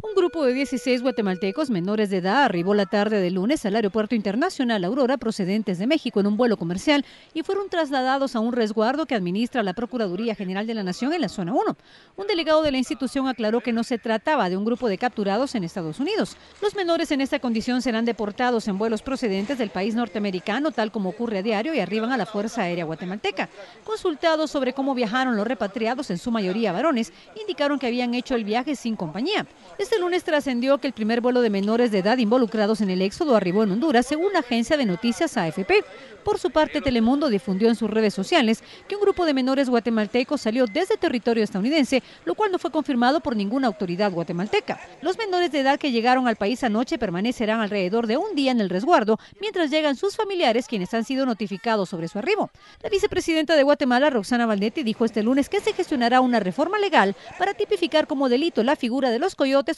Un grupo de 16 guatemaltecos menores de edad arribó la tarde de lunes al Aeropuerto Internacional Aurora procedentes de México en un vuelo comercial y fueron trasladados a un resguardo que administra la Procuraduría General de la Nación en la Zona 1. Un delegado de la institución aclaró que no se trataba de un grupo de capturados en Estados Unidos. Los menores en esta condición serán deportados en vuelos procedentes del país norteamericano, tal como ocurre a diario, y arriban a la Fuerza Aérea Guatemalteca. Consultados sobre cómo viajaron los repatriados, en su mayoría varones, indicaron que habían hecho el viaje sin compañía. Este lunes trascendió que el primer vuelo de menores de edad involucrados en el éxodo arribó en Honduras, según la agencia de noticias AFP. Por su parte, Telemundo difundió en sus redes sociales que un grupo de menores guatemaltecos salió desde territorio estadounidense, lo cual no fue confirmado por ninguna autoridad guatemalteca. Los menores de edad que llegaron al país anoche permanecerán alrededor de un día en el resguardo, mientras llegan sus familiares, quienes han sido notificados sobre su arribo. La vicepresidenta de Guatemala, Roxana Valdetti, dijo este lunes que se gestionará una reforma legal para tipificar como delito la figura de los coyotes